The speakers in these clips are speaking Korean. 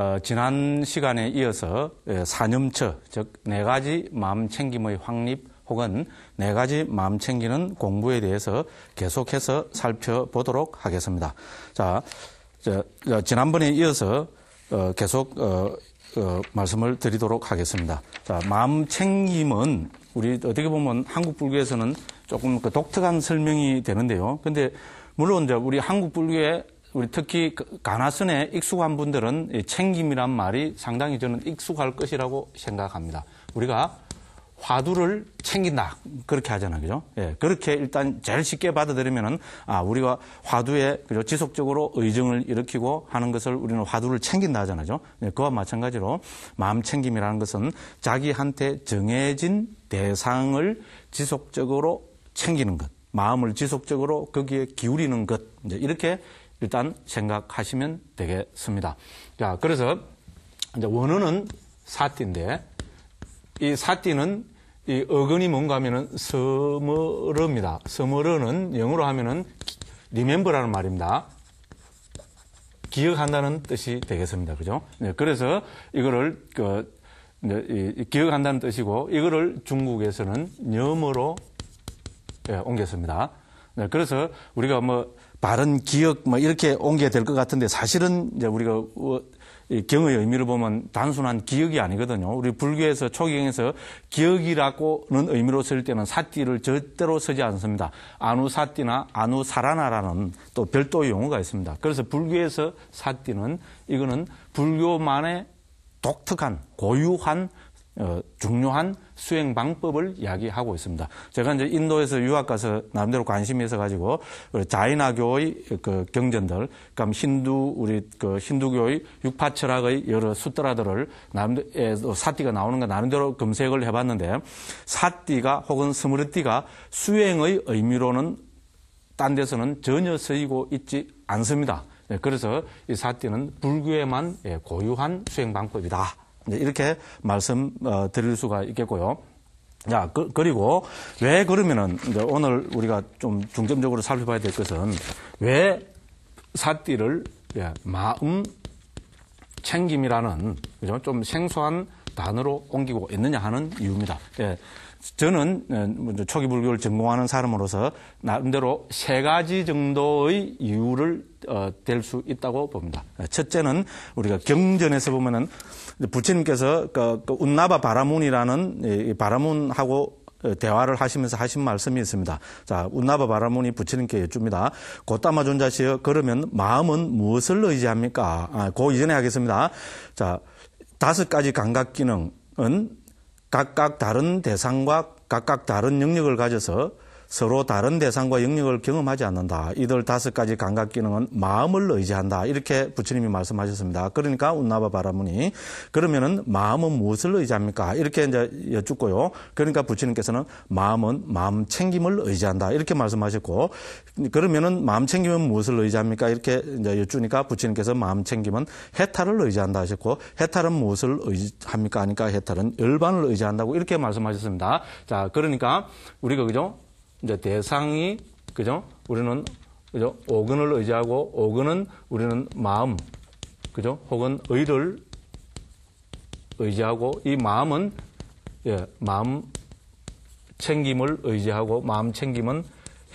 어, 지난 시간에 이어서 예, 사념처, 즉 네 가지 마음 챙김의 확립 혹은 네 가지 마음 챙기는 공부에 대해서 계속해서 살펴보도록 하겠습니다. 자, 저, 저 지난번에 이어서 어, 계속 어, 어, 말씀을 드리도록 하겠습니다. 자, 마음 챙김은 우리 어떻게 보면 한국 불교에서는 조금 그 독특한 설명이 되는데요. 근데 물론 이제 우리 한국 불교의 우리 특히 그 가나선에 익숙한 분들은 챙김이란 말이 상당히 저는 익숙할 것이라고 생각합니다. 우리가 화두를 챙긴다 그렇게 하잖아요, 그죠? 예, 그렇게 일단 제일 쉽게 받아들이면은 아 우리가 화두에 그죠? 지속적으로 의정을 일으키고 하는 것을 우리는 화두를 챙긴다 하잖아요, 그 예, 그와 마찬가지로 마음 챙김이라는 것은 자기한테 정해진 대상을 지속적으로 챙기는 것, 마음을 지속적으로 거기에 기울이는 것, 이제 이렇게 일단 생각하시면 되겠습니다. 자, 그래서 이제 원어는 사띠인데 이 사띠는 이 어근이 뭔가 하면은 서머러입니다. 서머러는 영어로 하면은 리멤버라는 말입니다. 기억한다는 뜻이 되겠습니다. 그죠? 네, 그래서 이거를 그 이제 기억한다는 뜻이고 이거를 중국에서는 염으로 예, 옮겼습니다. 네, 그래서 우리가 뭐 바른 기억 뭐 이렇게 옮겨야 될 것 같은데 사실은 이제 우리가 어, 경의 의미를 보면 단순한 기억이 아니거든요. 우리 불교에서 초경에서 기억이라고는 의미로 쓸 때는 사띠를 절대로 쓰지 않습니다. 아누사띠나 아누사라나라는 또 별도의 용어가 있습니다. 그래서 불교에서 사띠는 이거는 불교만의 독특한 고유한 어, 중요한 수행 방법을 이야기하고 있습니다. 제가 이제 인도에서 유학 가서 나름대로 관심이 있어 가지고 자이나교의 그 경전들, 그러니까 힌두 우리 그 힌두교의 육파 철학의 여러 숫더라들을 나름대로 사띠가 나오는 거 나름대로 검색을 해봤는데 사띠가 혹은 스무르띠가 수행의 의미로는 딴 데서는 전혀 쓰이고 있지 않습니다. 예, 그래서 이 사띠는 불교에만 예, 고유한 수행 방법이다. 네, 이렇게 말씀 어, 드릴 수가 있겠고요. 자, 그, 그리고 왜 그러면은 오늘 우리가 좀 중점적으로 살펴봐야 될 것은 왜 사띠를 예, 마음 챙김이라는 그죠? 좀 생소한 단어로 옮기고 있느냐 하는 이유입니다. 예. 저는 어, 초기 불교를 전공하는 사람으로서 나름대로 세 가지 정도의 이유를 어, 될수 있다고 봅니다. 어, 첫째는 우리가 경전에서 보면은 부처님께서 그, 그 운나바 바라문이라는 바라문하고 대화를 하시면서 하신 말씀이 있습니다. 자, 운나바 바라문이 부처님께 여쭙니다. 고다마 존자시여, 그러면 마음은 무엇을 의지합니까? 아, 그 이전에 하겠습니다. 자, 다섯 가지 감각 기능은 각각 다른 대상과 각각 다른 영역을 가져서 서로 다른 대상과 영역을 경험하지 않는다. 이들 다섯 가지 감각 기능은 마음을 의지한다. 이렇게 부처님이 말씀하셨습니다. 그러니까 운나바 바라문이 그러면은 마음은 무엇을 의지합니까? 이렇게 이제 여쭙고요. 그러니까 부처님께서는 마음은 마음 챙김을 의지한다. 이렇게 말씀하셨고 그러면은 마음 챙김은 무엇을 의지합니까? 이렇게 이제 여쭈니까 부처님께서 마음 챙김은 해탈을 의지한다 하셨고 해탈은 무엇을 의지합니까? 하니까 해탈은 열반을 의지한다고 이렇게 말씀하셨습니다. 자, 그러니까 우리가 그죠? 이제 대상이 그죠? 우리는 그죠? 오근을 의지하고 오근은 우리는 마음 그죠? 혹은 의를 의지하고 이 마음은 예, 마음 챙김을 의지하고 마음 챙김은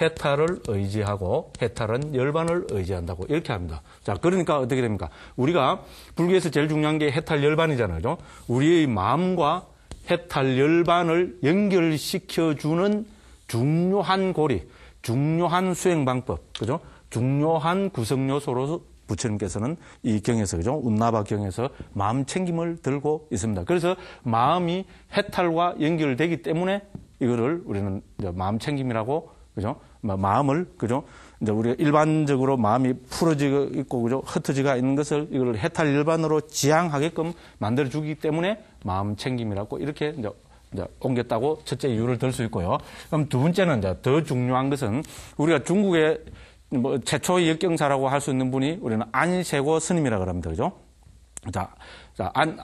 해탈을 의지하고 해탈은 열반을 의지한다고 이렇게 합니다. 자, 그러니까 어떻게 됩니까? 우리가 불교에서 제일 중요한 게 해탈 열반이잖아요. 그죠? 우리의 마음과 해탈 열반을 연결시켜 주는 중요한 고리, 중요한 수행 방법, 그죠? 중요한 구성 요소로 부처님께서는 이 경에서 그죠? 운나바 경에서 마음 챙김을 들고 있습니다. 그래서 마음이 해탈과 연결되기 때문에 이거를 우리는 마음 챙김이라고 그죠? 마음을 그죠? 이제 우리가 일반적으로 마음이 풀어지고 있고 그죠? 흩어지가 있는 것을 이걸 해탈 일반으로 지향하게끔 만들어 주기 때문에 마음 챙김이라고 이렇게 이제 옮겼다고 첫째 이유를 들 수 있고요. 그럼 두 번째는 이제 더 중요한 것은 우리가 중국의 뭐 최초의 역경사라고 할 수 있는 분이 우리는 안세고 스님이라 그럽니다. 그죠? 자, 자, 안,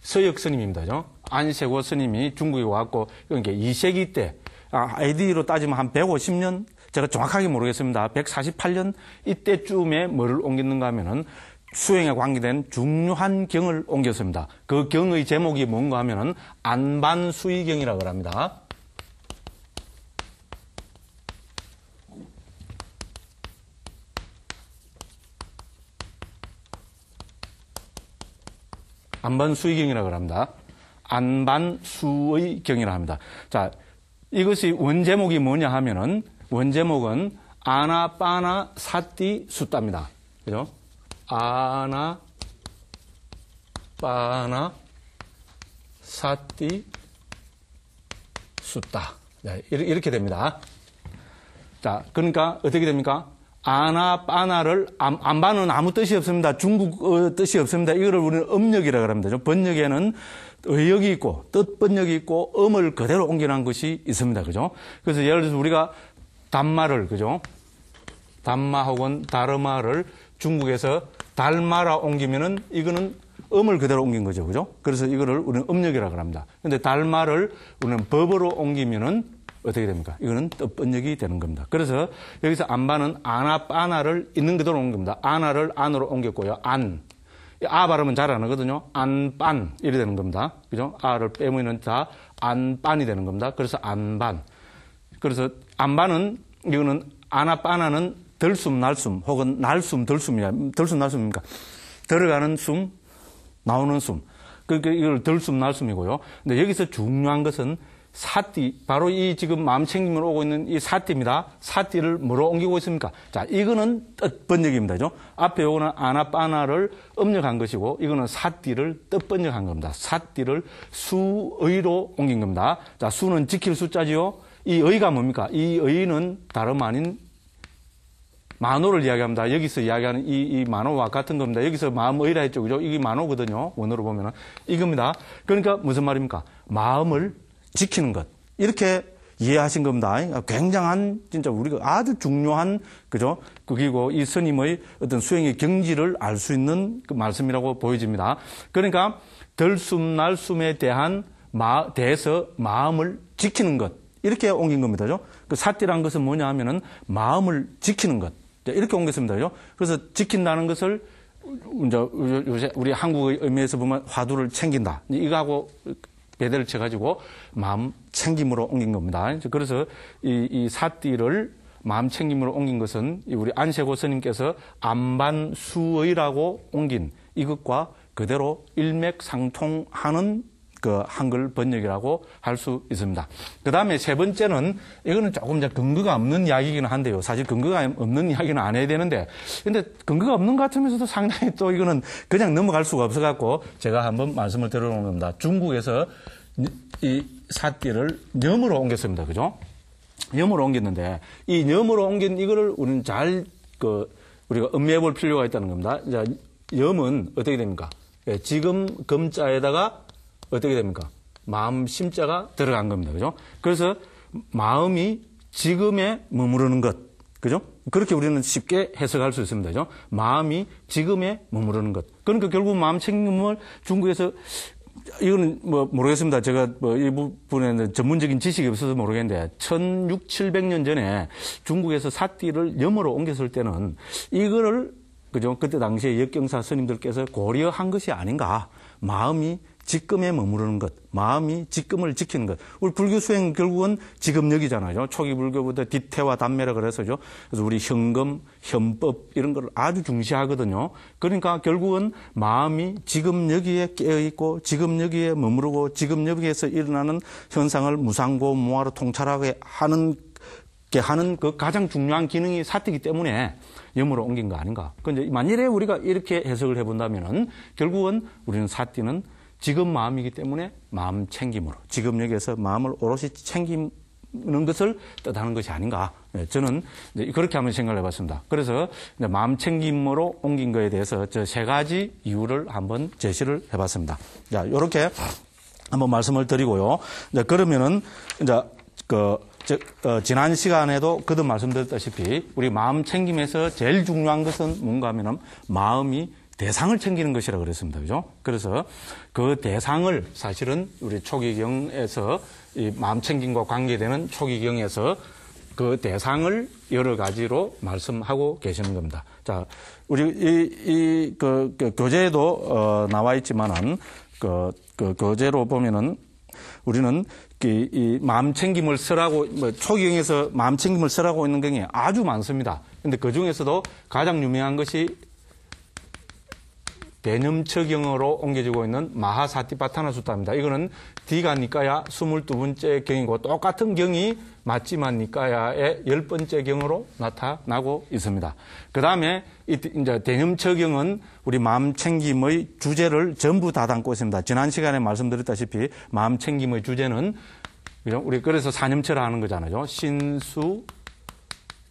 서역 스님입니다. 그죠? 안세고 스님이 중국에 왔고, 그러니까 2세기 때, 아, AD로 따지면 한 150년 제가 정확하게 모르겠습니다. 148년 이때쯤에 뭐를 옮겼는가 하면은 수행에 관계된 중요한 경을 옮겼습니다. 그 경의 제목이 뭔가 하면은 안반수의경이라고 합니다. 안반수의경이라고 합니다. 안반수의경이라 고 합니다. 자, 이것이 원제목이 뭐냐 하면은 원제목은 아나빠나 사띠 수다입니다 그죠? 아나, 빠나, 사띠, 숫다. 네, 이렇게 됩니다. 자, 그러니까 어떻게 됩니까? 아나, 빠나를, 암, 안바는 아무 뜻이 없습니다. 중국 어, 뜻이 없습니다. 이거를 우리는 음력이라고 합니다. 번역에는 의역이 있고, 뜻 번역이 있고, 음을 그대로 옮겨난 것이 있습니다. 그죠? 그래서 예를 들어서 우리가 단마를, 그죠? 단마 혹은 다르마를 중국에서 달마라 옮기면은 이거는 음을 그대로 옮긴 거죠. 그죠? 그래서 이거를 우리는 음력이라고 합니다. 근데 달마를 우리는 법으로 옮기면은 어떻게 됩니까? 이거는 뜻번역이 되는 겁니다. 그래서 여기서 안바는 안아, 빠나를 있는 그대로 옮긴 겁니다. 안아를 안으로 옮겼고요. 안. 아 발음은 잘 안 하거든요. 안반. 이래 되는 겁니다. 그죠? 아를 빼면 은다 안반이 되는 겁니다. 그래서 안반. 그래서 안반은, 이거는 안아, 빠나는 들숨, 날숨, 혹은 날숨, 들숨이야. 들숨, 날숨입니까? 들어가는 숨, 나오는 숨. 그러니까 이걸 들숨, 날숨이고요. 근데 여기서 중요한 것은 사띠, 바로 이 지금 마음 챙김을 오고 있는 이 사띠입니다. 사띠를 뭐로 옮기고 있습니까? 자, 이거는 뜻번역입니다. 죠 앞에 요거는 아나빠나를 음력한 것이고, 이거는 사띠를 뜻번역한 겁니다. 사띠를 수의로 옮긴 겁니다. 자, 수는 지킬 숫자지요. 이 의가 뭡니까? 이 의는 다름 아닌 만호를 이야기합니다. 여기서 이야기하는 이, 이 만호와 같은 겁니다. 여기서 마음의라 했죠. 이게 만호거든요. 원어로 보면은. 이겁니다. 그러니까 무슨 말입니까? 마음을 지키는 것. 이렇게 이해하신 겁니다. 굉장한, 진짜 우리가 아주 중요한, 그죠? 그리고 이 스님의 어떤 수행의 경지를 알 수 있는 그 말씀이라고 보여집니다. 그러니까 덜숨, 날숨에 대한 마, 대해서 마음을 지키는 것. 이렇게 옮긴 겁니다. 그 사띠란 것은 뭐냐 하면은 마음을 지키는 것. 네, 이렇게 옮겼습니다요. 그래서 지킨다는 것을 이제 요새 우리 한국의 의미에서 보면 화두를 챙긴다. 이거하고 배대를 쳐가지고 마음 챙김으로 옮긴 겁니다. 그래서 이, 이 사띠를 마음 챙김으로 옮긴 것은 우리 안세고 스님께서 안반수의라고 옮긴 이것과 그대로 일맥상통하는 그 한글 번역이라고 할 수 있습니다. 그 다음에 세 번째는 이거는 조금 이제 근거가 없는 이야기이기는 한데요. 사실 근거가 없는 이야기는 안 해야 되는데, 근데 근거가 없는 것 같으면서도 상당히 또 이거는 그냥 넘어갈 수가 없어갖고 제가 한번 말씀을 드려놓은 겁니다. 중국에서 이사기를 염으로 옮겼습니다. 그죠? 염으로 옮겼는데 이 염으로 옮긴 이거를 우리는 잘 그 우리가 음미해 볼 필요가 있다는 겁니다. 자, 염은 어떻게 됩니까? 예, 지금 검자에다가 어떻게 됩니까? 마음 심자가 들어간 겁니다. 그죠? 그래서 마음이 지금에 머무르는 것. 그죠? 그렇게 우리는 쉽게 해석할 수 있습니다. 그죠? 마음이 지금에 머무르는 것. 그러니까 결국 마음 책임을 중국에서 이거는 뭐 모르겠습니다. 제가 뭐 이 부분에는 전문적인 지식이 없어서 모르겠는데 1600, 700년 전에 중국에서 사띠를 염으로 옮겼을 때는 이거를 그죠? 그때 당시에 역경사 스님들께서 고려한 것이 아닌가. 마음이 직금에 머무르는 것, 마음이 직금을 지키는 것. 우리 불교 수행 결국은 지금여기잖아요 초기 불교보다 뒤태와 단매라 그래서죠. 그래서 우리 현금, 현법 이런 걸 아주 중시하거든요. 그러니까 결국은 마음이 지금 여기에 깨어 있고 지금 여기에 머무르고 지금 여기에서 일어나는 현상을 무상고 무화로 통찰하게 하는 게 하는 그 가장 중요한 기능이 사태기 때문에 염으로 옮긴 거 아닌가. 그 근데 만일에 우리가 이렇게 해석을 해본다면은 결국은 우리는 사띠는 지금 마음이기 때문에 마음 챙김으로 지금 여기에서 마음을 오롯이 챙기는 것을 뜻하는 것이 아닌가 예, 저는 그렇게 한번 생각을 해봤습니다. 그래서 마음 챙김으로 옮긴 거에 대해서 저 세 가지 이유를 한번 제시를 해봤습니다. 자 이렇게 한번 말씀을 드리고요. 이 그러면은 이제 그 어, 지난 시간에도 그도 말씀드렸다시피 우리 마음 챙김에서 제일 중요한 것은 뭔가 하면은 마음이 대상을 챙기는 것이라 그랬습니다. 그죠? 그래서 그 대상을 사실은 우리 초기경에서 이 마음 챙김과 관계되는 초기경에서 그 대상을 여러 가지로 말씀하고 계시는 겁니다. 자, 우리 이, 이, 그, 그 교재에도 어, 나와 있지만은 그, 그 교재로 보면은 우리는 이, 그 이 마음 챙김을 쓰라고 뭐 초기경에서 마음 챙김을 쓰라고 있는 경이 아주 많습니다. 근데 그 중에서도 가장 유명한 것이 대념 처경으로 옮겨지고 있는 마하사티바타나 수타입니다. 이거는 디가 니까야 22번째 경이고 똑같은 경이 맞지만 니까야의 10번째 경으로 나타나고 있습니다. 그 다음에 이제 대념 처경은 우리 마음 챙김의 주제를 전부 다 담고 있습니다. 지난 시간에 말씀드렸다시피 마음 챙김의 주제는 우리 그래서 사념체라 하는 거잖아요. 신수,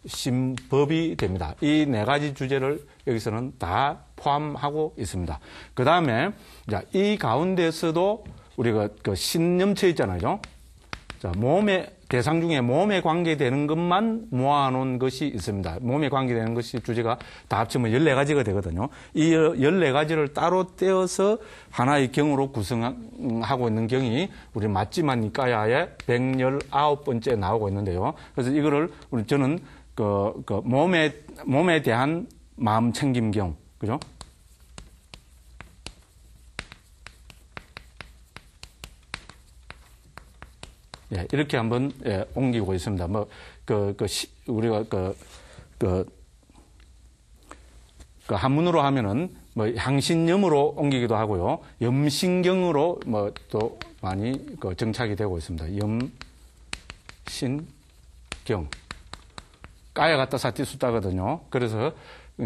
신법이 됩니다. 이 네 가지 주제를 여기서는 다 포함하고 있습니다. 그 다음에 이 가운데서도 우리가 그 신념체 있잖아요. 자, 몸의 대상 중에 몸에 관계되는 것만 모아놓은 것이 있습니다. 몸에 관계되는 것이 주제가 다 합치면 14가지가 되거든요. 이 14가지를 따로 떼어서 하나의 경으로 구성하고 있는 경이 우리 맞지만 니까야의 119번째 나오고 있는데요. 그래서 이거를 우리 저는 그, 그 몸에, 몸에 대한 마음 챙김경, 그죠? 예, 이렇게 한번 예, 옮기고 있습니다. 뭐, 그, 그, 시, 우리가 그, 그, 그 한문으로 하면은 뭐 향신염으로 옮기기도 하고요. 염신경으로 뭐 또 많이 그 정착이 되고 있습니다. 염신경. 까야 갔다 사티 수다거든요. 그래서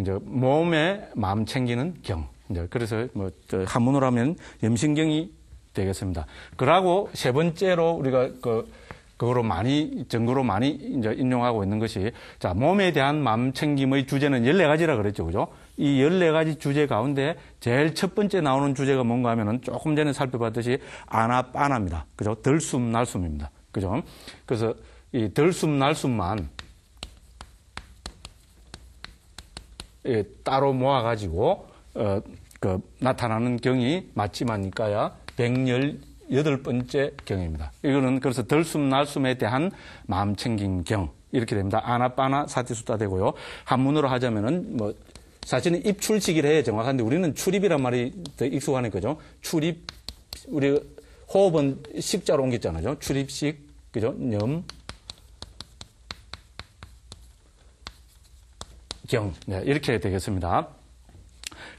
이제 몸에 마음 챙기는 경. 이제 그래서 뭐 한문으로 하면 염신경이 되겠습니다. 그러고 세 번째로 우리가 그 그거로 많이 전거로 많이 이제 인용하고 있는 것이 자 몸에 대한 마음 챙김의 주제는 열네 가지라 그랬죠, 그죠? 이 열네 가지 주제 가운데 제일 첫 번째 나오는 주제가 뭔가 하면은 조금 전에 살펴봤듯이 아나빠나입니다 그죠? 들숨 날숨입니다, 그죠? 그래서 이 들숨 날숨만 예, 따로 모아가지고 어, 그 나타나는 경이 마치마니까야 118번째 경입니다. 이거는 그래서 덜숨 날숨에 대한 마음 챙김 경 이렇게 됩니다. 아나빠나 사티수다 되고요. 한문으로 하자면은 뭐 사실은 입출식이라 해야 정확한데 우리는 출입이란 말이 더 익숙하는 거죠. 출입 우리 호흡은 식자로 옮겼잖아요. 출입식 그죠? 염 경. 네, 이렇게 되겠습니다.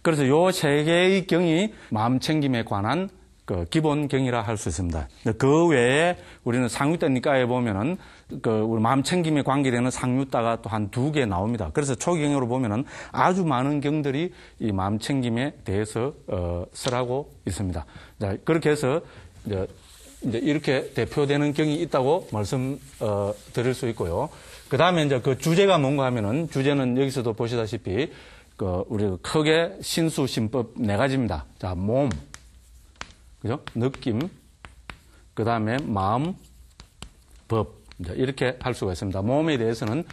그래서 요 세 개의 경이 마음 챙김에 관한 그 기본 경이라 할 수 있습니다. 그 외에 우리는 상유다 니까에 보면은 그 우리 마음 챙김에 관계되는 상유따가또 한 두 개 나옵니다. 그래서 초경으로 보면은 아주 많은 경들이 이 마음 챙김에 대해서 어, 쓰라고 있습니다. 자, 그렇게 해서 이제 이렇게 대표되는 경이 있다고 말씀 어, 드릴 수 있고요. 그 다음에 이제 그 주제가 뭔가 하면은 주제는 여기서도 보시다시피 그 우리 크게 신수 신법 네 가지입니다. 자, 몸. 그죠? 느낌. 그다음에 마음, 법. 이렇게 할 수가 있습니다. 몸에 대해서는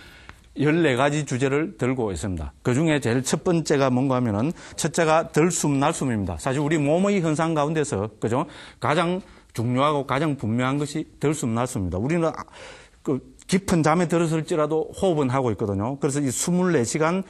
14가지 주제를 들고 있습니다. 그 중에 제일 첫 번째가 뭔가 하면은 첫째가 들숨 날숨입니다. 사실 우리 몸의 현상 가운데서 그죠? 가장 중요하고 가장 분명한 것이 들숨 날숨입니다. 우리는 아, 그 깊은 잠에 들었을지라도 호흡은 하고 있거든요. 그래서 이 24시간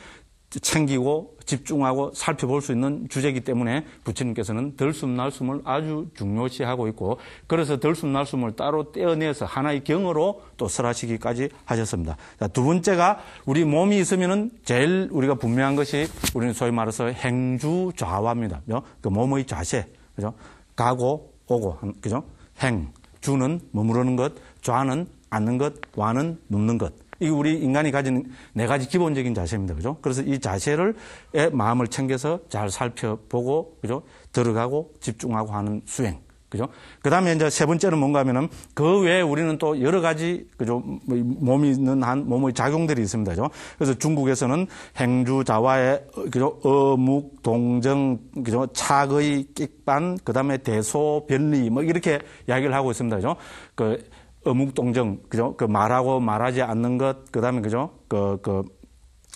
챙기고 집중하고 살펴볼 수 있는 주제이기 때문에 부처님께서는 들숨 날숨을 아주 중요시하고 있고 그래서 들숨 날숨을 따로 떼어내서 하나의 경으로 또 설하시기까지 하셨습니다. 자, 두 번째가 우리 몸이 있으면은 제일 우리가 분명한 것이 우리는 소위 말해서 행주 좌화입니다. 그 몸의 좌세, 그죠? 가고 오고, 그죠? 행, 주는 머무르는 것, 좌는 않는 것와는 눕는 것. 이 우리 인간이 가진 네 가지 기본적인 자세입니다. 그죠? 그래서 이 자세를 마음을 챙겨서 잘 살펴보고 그죠? 들어가고 집중하고 하는 수행. 그죠? 그 다음에 이제 세 번째는 뭔가 하면은 그 외에 우리는 또 여러 가지, 그죠? 뭐 몸이 있는 한 몸의 작용들이 있습니다. 그죠? 그래서 중국에서는 행주자와의, 그죠? 어묵, 동정, 그죠? 차의 끽반, 그 다음에 대소, 변리, 뭐 이렇게 이야기를 하고 있습니다. 그죠? 그 어묵동정, 그죠? 그 말하고 말하지 않는 것, 그 다음에, 그죠? 그, 그,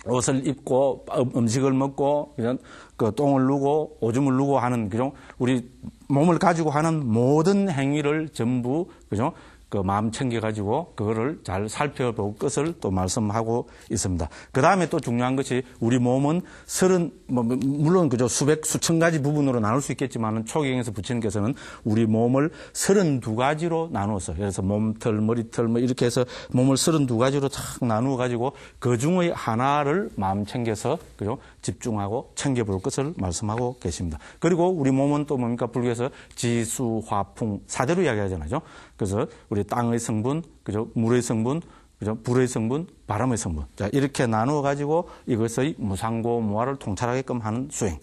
옷을 입고 음, 음식을 먹고, 그죠? 그 똥을 누고, 오줌을 누고 하는, 그죠? 우리 몸을 가지고 하는 모든 행위를 전부, 그죠? 그 마음 챙겨가지고 그거를 잘 살펴볼 것을 또 말씀하고 있습니다. 그 다음에 또 중요한 것이 우리 몸은 서른, 뭐, 뭐 물론 그저 수백, 수천 가지 부분으로 나눌 수 있겠지만 초경에서 부처님께서는 우리 몸을 서른 두 가지로 나누어서 그래서 몸털, 머리털 뭐 이렇게 해서 몸을 서른 두 가지로 탁 나누어가지고 그 중의 하나를 마음 챙겨서 그죠? 집중하고 챙겨볼 것을 말씀하고 계십니다. 그리고 우리 몸은 또 뭡니까? 불교에서 지수, 화풍, 사대로 이야기하잖아요. 그래서 우리 땅의 성분, 그죠? 물의 성분, 그죠? 불의 성분, 바람의 성분. 자, 이렇게 나누어 가지고 이것의 무상고 무화를 통찰하게끔 하는 수행.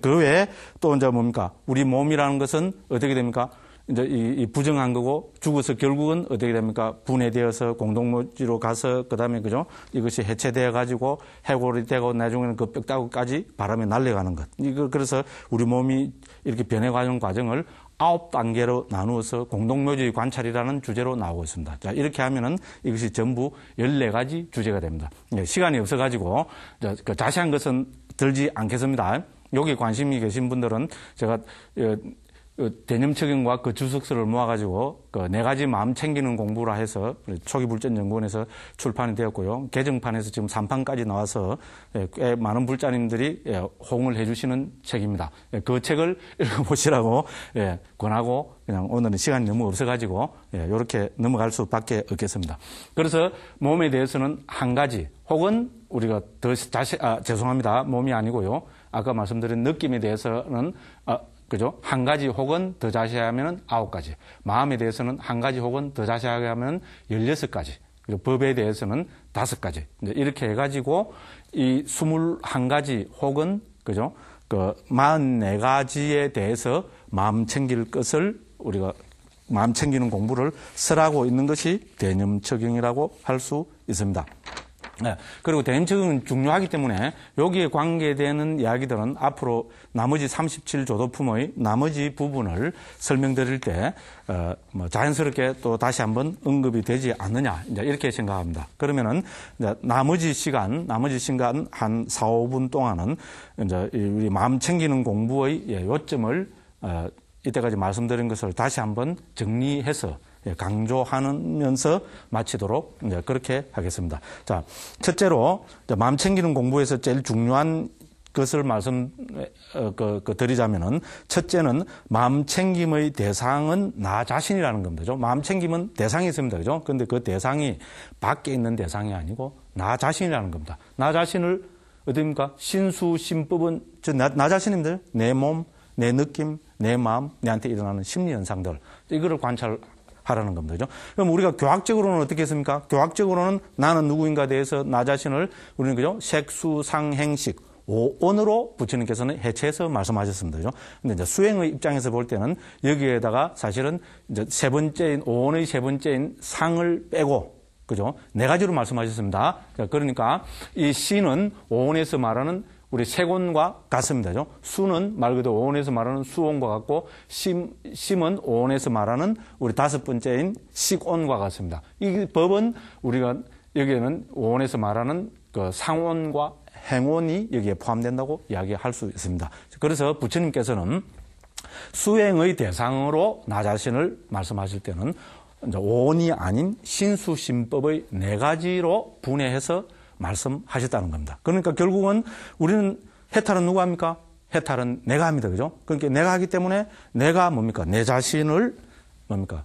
그 외에 또 이제 뭡니까? 우리 몸이라는 것은 어떻게 됩니까? 이제 이, 부정한 거고 죽어서 결국은 어떻게 됩니까? 분해되어서 공동묘지로 가서 그다음에 그죠? 이것이 해체되어 가지고 해골이 되고 나중에는 그 뼈다구까지 바람에 날려가는 것. 이거 그래서 우리 몸이 이렇게 변해 가는 과정을 아홉 단계로 나누어서 공동묘지 관찰이라는 주제로 나오고 있습니다. 자, 이렇게 하면은 이것이 전부 14가지 주제가 됩니다. 예, 시간이 없어가지고 그 자세한 것은 들지 않겠습니다. 여기 관심이 계신 분들은 제가 어, 그 대념 적용과 그 주석서를 모아가지고 그 네 가지 마음 챙기는 공부라 해서 초기불전 연구원에서 출판이 되었고요. 개정판에서 지금 3판까지 나와서 예, 꽤 많은 불자님들이 예, 호응을 해주시는 책입니다. 예, 그 책을 읽어보시라고 권하고 그냥 오늘은 시간이 너무 없어가지고 이렇게 넘어갈 수밖에 없겠습니다. 그래서 몸에 대해서는 한 가지 혹은 우리가 더 자세, 아, 죄송합니다. 몸이 아니고요. 아까 말씀드린 느낌에 대해서는 아, 그죠? 한 가지 혹은 더 자세히 하면 아홉 가지. 마음에 대해서는 한 가지 혹은 더 자세하게 하면 열여섯 가지. 그죠? 법에 대해서는 다섯 가지. 이렇게 해가지고 이 스물한 가지 혹은 그죠? 그 마흔네 가지에 대해서 마음 챙길 것을 우리가 마음 챙기는 공부를 쓰라고 있는 것이 대념 적용이라고 할 수 있습니다. 네, 그리고 대임 책은 중요하기 때문에 여기에 관계되는 이야기들은 앞으로 나머지 37조도품의 나머지 부분을 설명드릴 때 어, 뭐 자연스럽게 또 다시 한번 언급이 되지 않느냐 이제 이렇게 생각합니다. 그러면은 이제 나머지 시간, 나머지 시간 한 4, 5분 동안은 이제 우리 마음 챙기는 공부의 예, 요점을 어, 이때까지 말씀드린 것을 다시 한번 정리해서 예, 강조하면서 마치도록 그렇게 하겠습니다. 자, 첫째로 마음 챙기는 공부에서 제일 중요한 것을 말씀 어, 그, 그 드리자면은 첫째는 마음 챙김의 대상은 나 자신이라는 겁니다. 죠 마음 챙김은 대상이 있습니다. 그죠? 그런데그 대상이 밖에 있는 대상이 아니고 나 자신이라는 겁니다. 나 자신을 어디입니까? 신수 신법은 저나 나 자신입니다. 내 몸, 내 느낌, 내 마음, 내한테 일어나는 심리 현상들 이거를 관찰 하라는 겁니다. 그죠? 그럼 우리가 교학적으로는 어떻게 했습니까? 교학적으로는 나는 누구인가 대해서 나 자신을 우리는 그죠? 색수상행식 오온으로 부처님께서는 해체해서 말씀하셨습니다. 그죠? 근데 이제 수행의 입장에서 볼 때는 여기에다가 사실은 이제 세 번째인 오온의 세 번째인 상을 빼고 그죠? 네 가지로 말씀하셨습니다. 그러니까, 그러니까 이 신은 오온에서 말하는 우리 세곤과 같습니다죠. 수는 말 그대로 원에서 말하는 수온과 같고 심, 심은 원에서 말하는 우리 다섯 번째인 식온과 같습니다. 이 법은 우리가 여기에는 원에서 말하는 그 상온과 행온이 여기에 포함된다고 이야기할 수 있습니다. 그래서 부처님께서는 수행의 대상으로 나 자신을 말씀하실 때는 원이 아닌 신수심법의네 가지로 분해해서 말씀하셨다는 겁니다. 그러니까 결국은 우리는 해탈은 누가 합니까? 해탈은 내가 합니다. 그죠? 그러니까 내가 하기 때문에 내가 뭡니까? 내 자신을 뭡니까?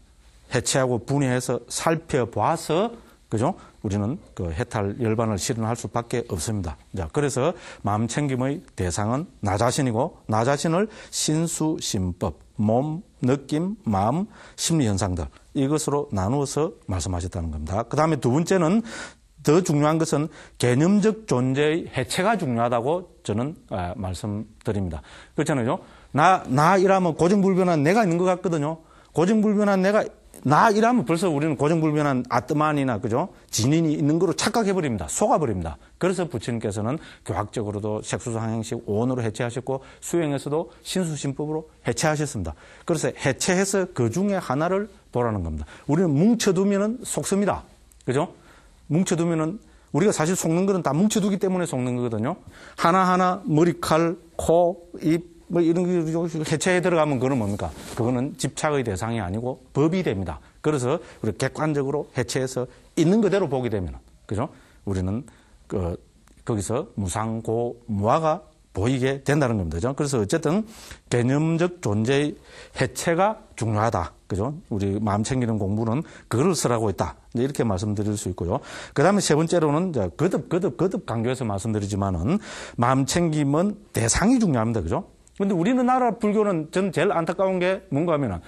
해체하고 분해해서 살펴봐서 그죠? 우리는 그 해탈 열반을 실현할 수밖에 없습니다. 자, 그래서 마음 챙김의 대상은 나 자신이고 나 자신을 신수 신법, 몸, 느낌, 마음, 심리 현상들 이것으로 나누어서 말씀하셨다는 겁니다. 그다음에 두 번째는 더 중요한 것은 개념적 존재의 해체가 중요하다고 저는 아, 말씀드립니다. 그렇잖아요. 나, 나 이라면 고정불변한 내가 있는 것 같거든요. 고정불변한 내가, 나 이라면 벌써 우리는 고정불변한 아트만이나, 그죠? 진인이 있는 거로 착각해버립니다. 속아버립니다. 그래서 부처님께서는 교학적으로도 색수상행식 원으로 해체하셨고, 수행에서도 신수신법으로 해체하셨습니다. 그래서 해체해서 그 중에 하나를 보라는 겁니다. 우리는 뭉쳐두면 속습니다. 그죠? 뭉쳐두면은 우리가 사실 속는 거는 다 뭉쳐두기 때문에 속는 거거든요. 하나하나 머리칼, 코, 입, 뭐 이런 게 해체에 들어가면 그건 뭡니까? 그거는 집착의 대상이 아니고 법이 됩니다. 그래서 우리 객관적으로 해체해서 있는 그대로 보게 되면, 그죠? 우리는 그, 거기서 무상고 무화가 보이게 된다는 겁니다. 그죠? 그래서 어쨌든 개념적 존재의 해체가 중요하다. 그죠? 우리 마음 챙기는 공부는 그거를 쓰라고 했다 이렇게 말씀드릴 수 있고요. 그 다음에 세 번째로는 거듭, 거듭, 거듭 강조해서 말씀드리지만은 마음 챙김은 대상이 중요합니다. 그죠? 근데 우리는 나라 불교는 전 제일 안타까운 게 뭔가 하면은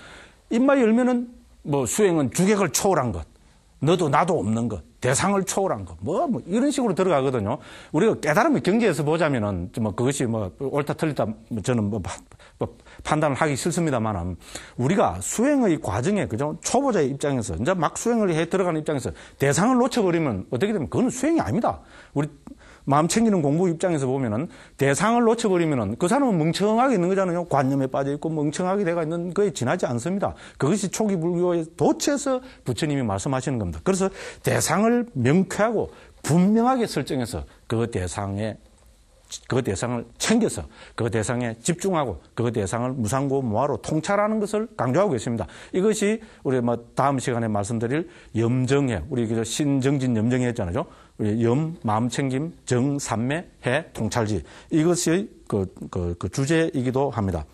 입만 열면은 뭐 수행은 주객을 초월한 것. 너도 나도 없는 것. 대상을 초월한 것, 뭐, 뭐, 이런 식으로 들어가거든요. 우리가 깨달음을 경계에서 보자면은, 뭐, 그것이 뭐, 옳다 틀리다, 뭐 저는 뭐, 뭐 판단을 하기 싫습니다만은, 우리가 수행의 과정에, 그죠? 초보자의 입장에서, 이제 막 수행을 해 들어가는 입장에서 대상을 놓쳐버리면 어떻게 되면 그건 수행이 아닙니다. 우리 마음 챙기는 공부 입장에서 보면은 대상을 놓쳐버리면은 그 사람은 멍청하게 있는 거잖아요. 관념에 빠져 있고 멍청하게 돼가 있는 거에 지나지 않습니다. 그것이 초기 불교의 도체에서 부처님이 말씀하시는 겁니다. 그래서 대상을 명쾌하고 분명하게 설정해서 그 대상에 그 대상을 챙겨서 그 대상에 집중하고 그 대상을 무상고 무화로 통찰하는 것을 강조하고 계십니다. 이것이 우리 뭐 다음 시간에 말씀드릴 염정해 우리 그 신정진 염정해 했잖아요. 염, 마음 챙김, 정, 삼매, 해, 통찰지. 이것이 그, 그, 그 주제이기도 합니다.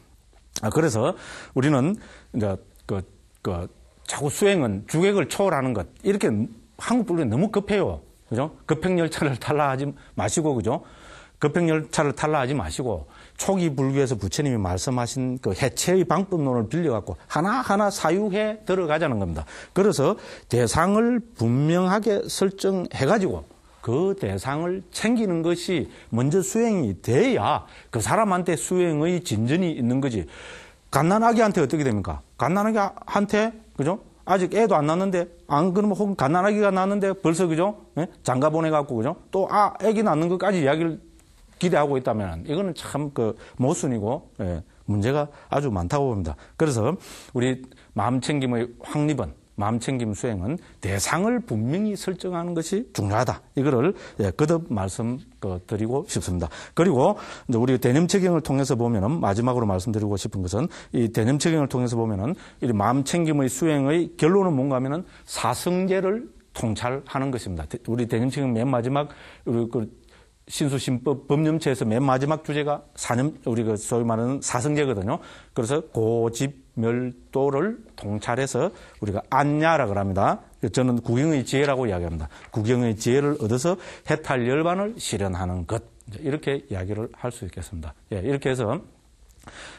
아, 그래서 우리는 이제 그, 그, 자꾸 수행은 주객을 초월하는 것. 이렇게 한국 불교 이 너무 급해요. 그죠? 급행열차를 탈라하지 마시고, 그죠? 급행열차를 탈라하지 마시고, 초기 불교에서 부처님이 말씀하신 그 해체의 방법론을 빌려갖고 하나하나 사유해 들어가자는 겁니다. 그래서 대상을 분명하게 설정해가지고 그 대상을 챙기는 것이 먼저 수행이 돼야 그 사람한테 수행의 진전이 있는 거지. 갓난아기한테 어떻게 됩니까? 갓난아기한테 그죠? 아직 애도 안 낳는데 안 그러면 혹은 갓난아기가 낳는데 벌써 그죠? 예? 장가 보내갖고 그죠? 또아 애기 낳는 것까지 이야기를 기대하고 있다면 이거는 참 그 모순이고 예, 문제가 아주 많다고 봅니다. 그래서 우리 마음 챙김의 확립은 마음챙김 수행은 대상을 분명히 설정하는 것이 중요하다. 이거를 예, 거듭 말씀드리고 어, 싶습니다. 그리고 우리 대념체경을 통해서 보면은 마지막으로 말씀드리고 싶은 것은 이 대념체경을 통해서 보면은 이 마음챙김의 수행의 결론은 뭔가 하면은 사성제를 통찰하는 것입니다. 우리 대념체경 맨 마지막 우리 그 신수신법 법념체에서 맨 마지막 주제가 사념 우리 그 소위 말하는 사성제거든요. 그래서 고집 멸도를 동찰해서 우리가 안냐라고 합니다. 저는 구경의 지혜라고 이야기합니다. 구경의 지혜를 얻어서 해탈 열반을 실현하는 것 이렇게 이야기를 할 수 있겠습니다. 예, 이렇게 해서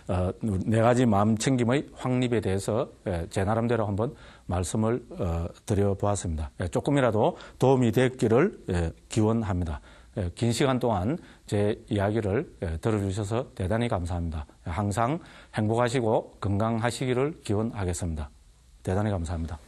어, 네 가지 마음 챙김의 확립에 대해서 예, 제 나름대로 한번 말씀을 어, 드려보았습니다. 예, 조금이라도 도움이 됐기를 예, 기원합니다. 예, 긴 시간 동안 제 이야기를 예, 들어주셔서 대단히 감사합니다. 항상 행복하시고 건강하시기를 기원하겠습니다. 대단히 감사합니다.